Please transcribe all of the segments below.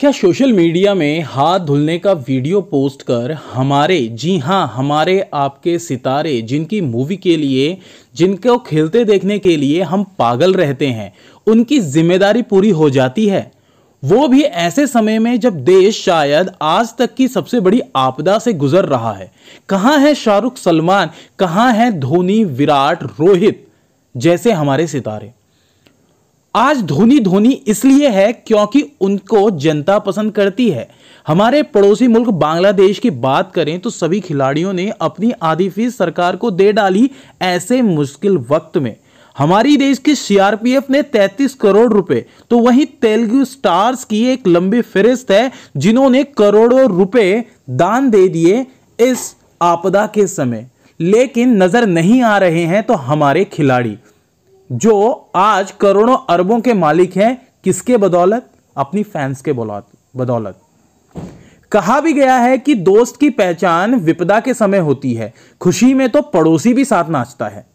क्या social media में हाथ धुलने का वीडियो पोस्ट कर हमारे जी हाँ हमारे आपके सितारे जिनकी मूवी के लिए जिनको खेलते देखने के लिए हम पागल रहते हैं उनकी जिम्मेदारी पूरी हो जाती है वो भी ऐसे समय में जब देश शायद आज तक की सबसे बड़ी आपदा से गुजर रहा है कहाँ है शाहरुख सलमान कहाँ है धोनी विराट रोहित जैसे हमारे सितारे आज धोनी धोनी इसलिए है क्योंकि उनको जनता पसंद करती है हमारे पड़ोसी मुल्क बांग्लादेश की बात करें तो सभी खिलाड़ियों ने अपनी आधी फीस सरकार को दे डाली ऐसे मुश्किल वक्त में हमारी देश की सीआरपीएफ ने 33 करोड़ रुपए तो वहीं तेलुगु स्टार्स की एक लंबी फहरिस्त है जिन्होंने करोड़ों रुपए दान दे दिए इस आपदा के समय लेकिन नजर नहीं आ रहे हैं तो हमारे खिलाड़ी जो आज करोड़ों अरबों के मालिक हैं किसके बदौलत अपनी फैंस के बदौलत कहा भी गया है कि दोस्त की पहचान विपदा के समय होती है खुशी में तो पड़ोसी भी साथ नाचता है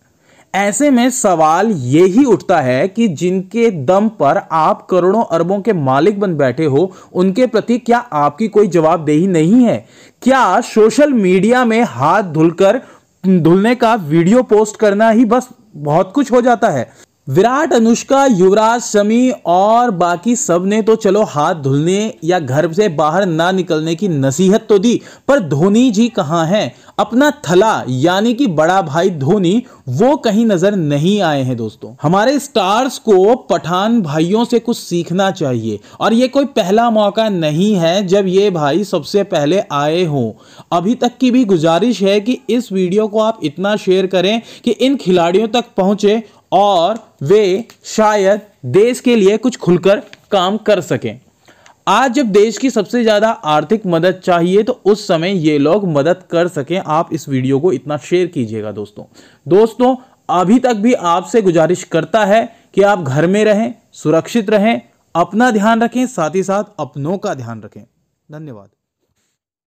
ऐसे में सवाल ये ही उठता है कि जिनके दम पर आप करोड़ों अरबों के मालिक बन बैठे हो उनके प्रति क्या आपकी कोई जवाबदेही नहीं है क्या सोशल मीडिया में हाथ धुलकर धुलने का वीडियो पोस्ट करना ही बस बहुत कुछ हो जाता है विराट अनुष्का युवराज शमी और बाकी सब ने तो चलो हाथ धुलने या घर से बाहर ना निकलने की नसीहत तो दी पर धोनी जी कहाँ हैं अपना थला यानी कि बड़ा भाई धोनी वो कहीं नजर नहीं आए हैं दोस्तों हमारे स्टार्स को पठान भाइयों से कुछ सीखना चाहिए और ये कोई पहला मौका नहीं है जब ये भाई सबसे पहले आए हों अभी तक की भी गुजारिश है कि इस वीडियो को आप इतना शेयर करें कि इन खिलाड़ियों तक पहुंचे और वे शायद देश के लिए कुछ खुलकर काम कर सकें आज जब देश की सबसे ज़्यादा आर्थिक मदद चाहिए तो उस समय ये लोग मदद कर सकें आप इस वीडियो को इतना शेयर कीजिएगा दोस्तों दोस्तों अभी तक भी आपसे गुजारिश करता है कि आप घर में रहें सुरक्षित रहें अपना ध्यान रखें साथ ही साथ अपनों का ध्यान रखें धन्यवाद